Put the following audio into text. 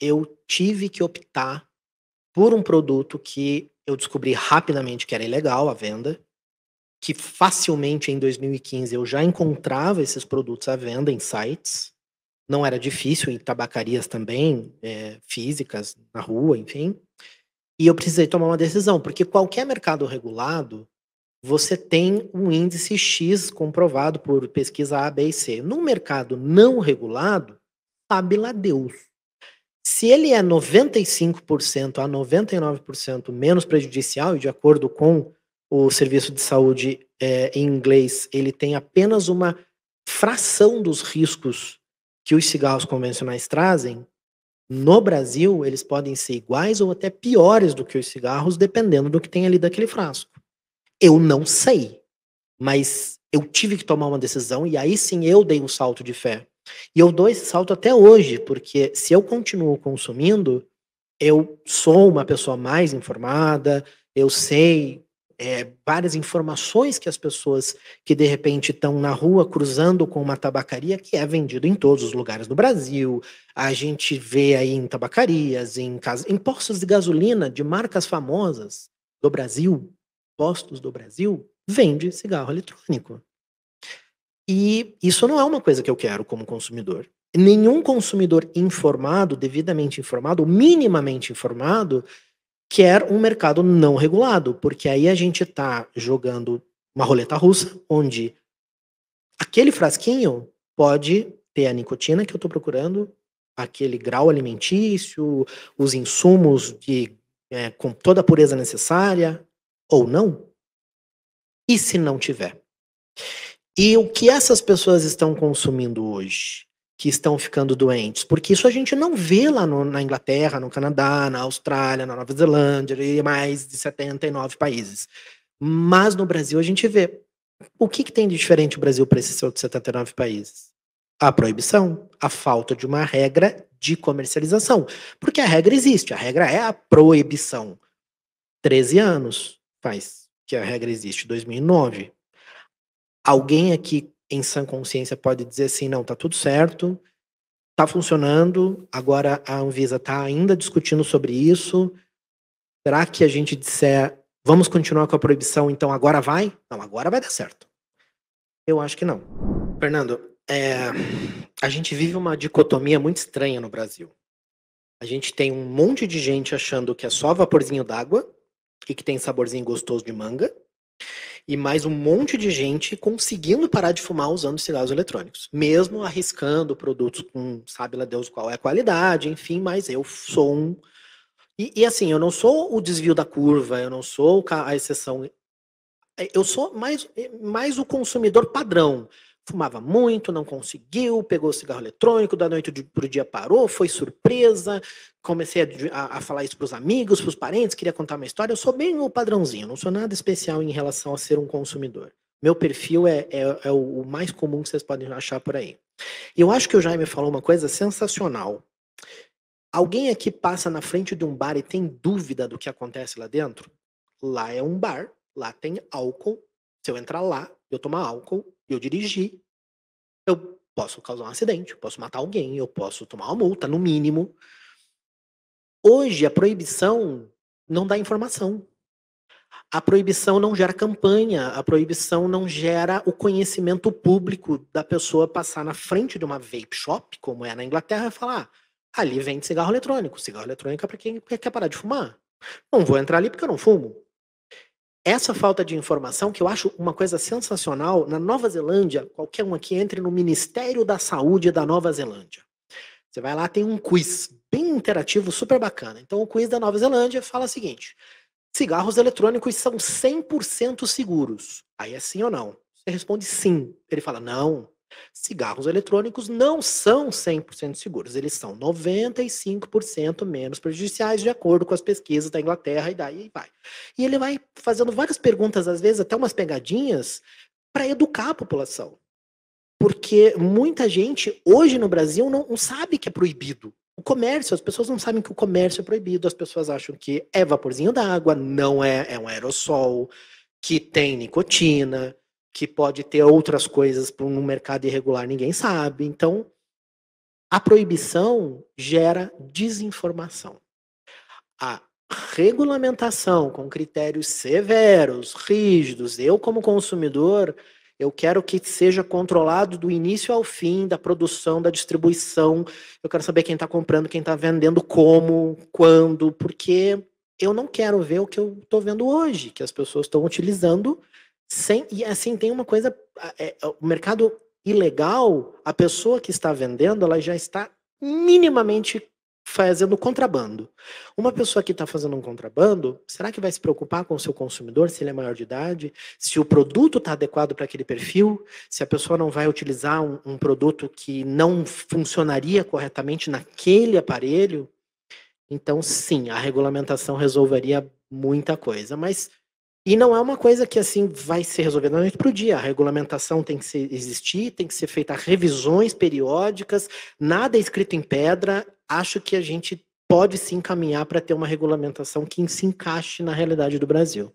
eu tive que optar por um produto que eu descobri rapidamente que era ilegal a venda, que facilmente em 2015 eu já encontrava esses produtos à venda em sites. Não era difícil, em tabacarias também, é, físicas, na rua, enfim. E eu precisei tomar uma decisão, porque qualquer mercado regulado, você tem um índice X comprovado por pesquisa A, B e C. No mercado não regulado, sabe lá Deus se ele é 95% a 99% menos prejudicial, e de acordo com o serviço de saúde é, em inglês, ele tem apenas uma fração dos riscos que os cigarros convencionais trazem, no Brasil, eles podem ser iguais ou até piores do que os cigarros, dependendo do que tem ali daquele frasco. Eu não sei, mas eu tive que tomar uma decisão e aí sim eu dei um salto de fé. E eu dou esse salto até hoje, porque se eu continuo consumindo, eu sou uma pessoa mais informada, eu sei é, várias informações que as pessoas que de repente estão na rua cruzando com uma tabacaria que é vendido em todos os lugares do Brasil. A gente vê aí em tabacarias, em, casa, em postos de gasolina de marcas famosas do Brasil, postos do Brasil, vende cigarro eletrônico. E isso não é uma coisa que eu quero como consumidor. Nenhum consumidor informado, devidamente informado, minimamente informado, quer um mercado não regulado, porque aí a gente está jogando uma roleta russa, onde aquele frasquinho pode ter a nicotina que eu estou procurando, aquele grau alimentício, os insumos de, é, com toda a pureza necessária, ou não. E se não tiver? E o que essas pessoas estão consumindo hoje? Que estão ficando doentes? Porque isso a gente não vê lá no, na Inglaterra, no Canadá, na Austrália, na Nova Zelândia e mais de 79 países. Mas no Brasil a gente vê. O que, que tem de diferente o Brasil para esses outros 79 países? A proibição, a falta de uma regra de comercialização. Porque a regra existe, a regra é a proibição. 13 anos faz que a regra existe, 2009 alguém aqui em sã consciência pode dizer assim, não, tá tudo certo, tá funcionando, agora a Anvisa está ainda discutindo sobre isso. Será que a gente disser, vamos continuar com a proibição, então agora vai? Não, agora vai dar certo. Eu acho que não. Fernando, é, a gente vive uma dicotomia muito estranha no Brasil. A gente tem um monte de gente achando que é só vaporzinho d'água e que tem saborzinho gostoso de manga e mais um monte de gente conseguindo parar de fumar usando cigarros eletrônicos, mesmo arriscando produtos com sabe lá Deus qual é a qualidade, enfim, mas eu sou um e, e assim, eu não sou o desvio da curva, eu não sou a exceção eu sou mais, mais o consumidor padrão fumava muito, não conseguiu, pegou cigarro eletrônico, da noite para o dia parou, foi surpresa. Comecei a, a falar isso para os amigos, para os parentes, queria contar uma história. Eu sou bem o padrãozinho, não sou nada especial em relação a ser um consumidor. Meu perfil é, é, é o mais comum que vocês podem achar por aí. E eu acho que o Jaime falou uma coisa sensacional. Alguém aqui passa na frente de um bar e tem dúvida do que acontece lá dentro? Lá é um bar, lá tem álcool. Se eu entrar lá, eu tomar álcool, eu dirigir, eu posso causar um acidente, eu posso matar alguém, eu posso tomar uma multa, no mínimo. Hoje, a proibição não dá informação. A proibição não gera campanha, a proibição não gera o conhecimento público da pessoa passar na frente de uma vape shop, como é na Inglaterra, e falar: ah, ali vende cigarro eletrônico. Cigarro eletrônico é para quem quer parar de fumar. Não vou entrar ali porque eu não fumo essa falta de informação, que eu acho uma coisa sensacional, na Nova Zelândia, qualquer um aqui entre no Ministério da Saúde da Nova Zelândia. Você vai lá, tem um quiz bem interativo, super bacana. Então, o quiz da Nova Zelândia fala o seguinte: cigarros eletrônicos são 100% seguros. Aí é sim ou não? Você responde sim. Ele fala não. Cigarros eletrônicos não são 100% seguros, eles são 95% menos prejudiciais, de acordo com as pesquisas da Inglaterra, e daí vai. E ele vai fazendo várias perguntas, às vezes até umas pegadinhas, para educar a população. Porque muita gente hoje no Brasil não, não sabe que é proibido o comércio, as pessoas não sabem que o comércio é proibido, as pessoas acham que é vaporzinho d'água, não é, é um aerossol, que tem nicotina, que pode ter outras coisas para um mercado irregular, ninguém sabe. Então, a proibição gera desinformação. A regulamentação com critérios severos, rígidos, eu como consumidor, eu quero que seja controlado do início ao fim, da produção, da distribuição. Eu quero saber quem está comprando, quem está vendendo, como, quando, porque eu não quero ver o que eu estou vendo hoje, que as pessoas estão utilizando sem, e assim, tem uma coisa: é, é, o mercado ilegal, a pessoa que está vendendo, ela já está minimamente fazendo contrabando. Uma pessoa que está fazendo um contrabando, será que vai se preocupar com o seu consumidor, se ele é maior de idade, se o produto está adequado para aquele perfil, se a pessoa não vai utilizar um, um, produto que não funcionaria corretamente naquele aparelho? Então, sim, a regulamentação resolveria muita coisa, mas e não é uma coisa que assim vai ser resolvida da noite para o dia. A regulamentação tem que ser, existir, tem que ser feita revisões periódicas, nada é escrito em pedra. Acho que a gente pode se encaminhar para ter uma regulamentação que se encaixe na realidade do Brasil.